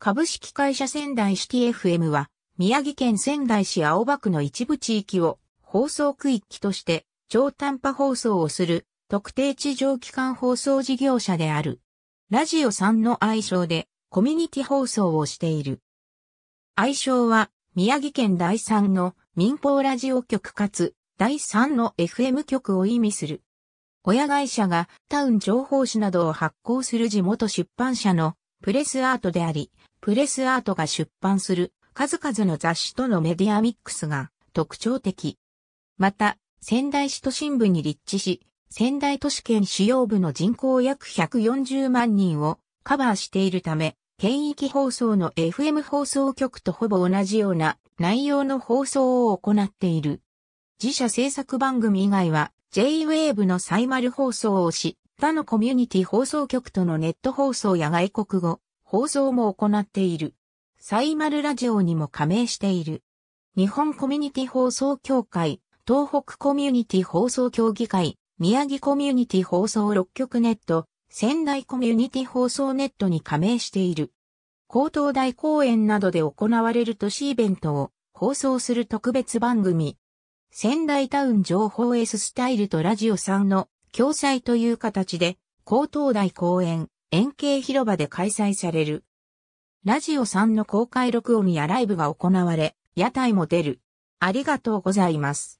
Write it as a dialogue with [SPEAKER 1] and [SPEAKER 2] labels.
[SPEAKER 1] 株式会社仙台シティ FM は、宮城県仙台市青葉区の一部地域を放送区域として超短波放送をする特定地上機関放送事業者である。ラジオさんの愛称でコミュニティ放送をしている。愛称は宮城県第3の民放ラジオ局かつ第3の FM 局を意味する。親会社がタウン情報誌などを発行する地元出版社のプレスアートであり、プレスアートが出版する数々の雑誌とのメディアミックスが特徴的。また、仙台市都心部に立地し、仙台都市圏主要部の人口約140万人をカバーしているため、県域放送の FM 放送局とほぼ同じような内容の放送を行っている。自社制作番組以外は J-Wave のサイマル放送をし、他のコミュニティ放送局とのネット放送や外国語、放送も行っている。サイマルラジオにも加盟している。日本コミュニティ放送協会、東北コミュニティ放送協議会、宮城コミュニティ放送6局ネット、仙台コミュニティ放送ネットに加盟している。高等大公演などで行われる都市イベントを放送する特別番組。仙台タウン情報 S スタイルとラジオさんの共催という形で、高等大公演、円形広場で開催される。ラジオ3の公開録音やライブが行われ、屋台も出る。ありがとうございます。